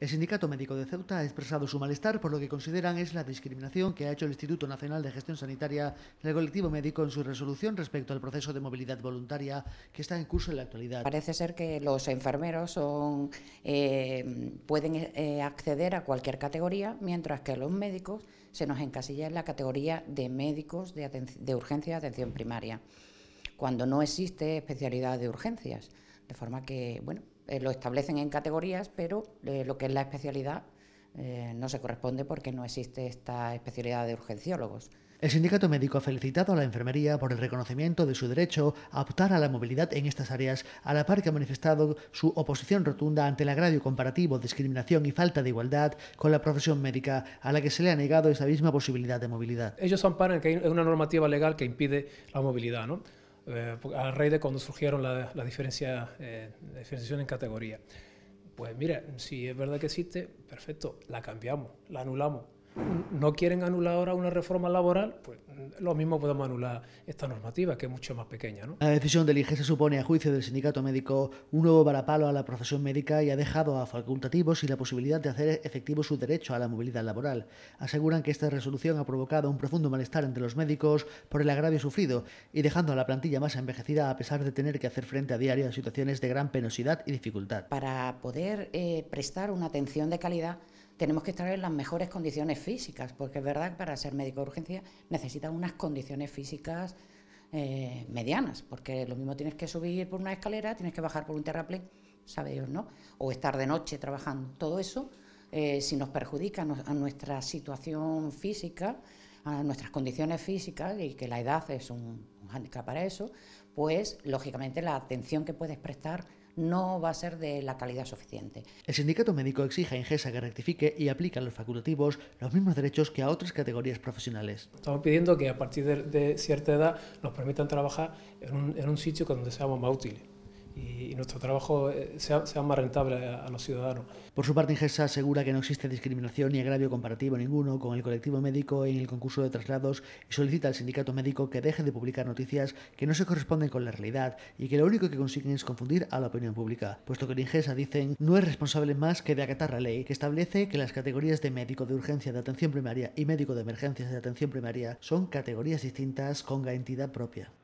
El Sindicato Médico de Ceuta ha expresado su malestar por lo que consideran es la discriminación que ha hecho el Instituto Nacional de Gestión Sanitaria del colectivo médico en su resolución respecto al proceso de movilidad voluntaria que está en curso en la actualidad. Parece ser que los enfermeros eh, pueden eh, acceder a cualquier categoría, mientras que los médicos se nos encasilla en la categoría de médicos de, de urgencia de atención primaria, cuando no existe especialidad de urgencias. De forma que, bueno, eh, lo establecen en categorías, pero eh, lo que es la especialidad eh, no se corresponde porque no existe esta especialidad de urgenciólogos. El sindicato médico ha felicitado a la enfermería por el reconocimiento de su derecho a optar a la movilidad en estas áreas, a la par que ha manifestado su oposición rotunda ante el agravio comparativo, discriminación y falta de igualdad con la profesión médica, a la que se le ha negado esa misma posibilidad de movilidad. Ellos amparan que hay una normativa legal que impide la movilidad, ¿no? Eh, al rey de cuando surgieron las la diferencias, eh, en categoría. Pues mira, si es verdad que existe, perfecto, la cambiamos, la anulamos no quieren anular ahora una reforma laboral, pues mm, lo mismo podemos anular esta normativa, que es mucho más pequeña. ¿no? La decisión del IGE se supone, a juicio del sindicato médico, un nuevo varapalo a la profesión médica y ha dejado a facultativos y la posibilidad de hacer efectivo su derecho a la movilidad laboral. Aseguran que esta resolución ha provocado un profundo malestar entre los médicos por el agravio sufrido y dejando a la plantilla más envejecida a pesar de tener que hacer frente a diario situaciones de gran penosidad y dificultad. Para poder eh, prestar una atención de calidad, tenemos que estar en las mejores condiciones físicas, porque es verdad que para ser médico de urgencia necesitas unas condiciones físicas eh, medianas, porque lo mismo tienes que subir por una escalera, tienes que bajar por un terraplén, sabe Dios, ¿no? O estar de noche trabajando. Todo eso, eh, si nos perjudica a nuestra situación física, a nuestras condiciones físicas, y que la edad es un, un hándicap para eso, pues lógicamente la atención que puedes prestar no va a ser de la calidad suficiente. El sindicato médico exige a Ingesa que rectifique y aplique a los facultativos los mismos derechos que a otras categorías profesionales. Estamos pidiendo que a partir de, cierta edad nos permitan trabajar en un, en un sitio donde seamos más útiles y, nuestro trabajo eh, sea, más rentable a, los ciudadanos. Por su parte, Ingesa asegura que no existe discriminación ni agravio comparativo ninguno con el colectivo médico en el concurso de traslados y solicita al sindicato médico que deje de publicar noticias que no se corresponden con la realidad y que lo único que consiguen es confundir a la opinión pública, puesto que en Ingesa dicen no es responsable más que de acatar la ley que establece que las categorías de médico de urgencia de atención primaria y médico de emergencias de atención primaria son categorías distintas con la propia.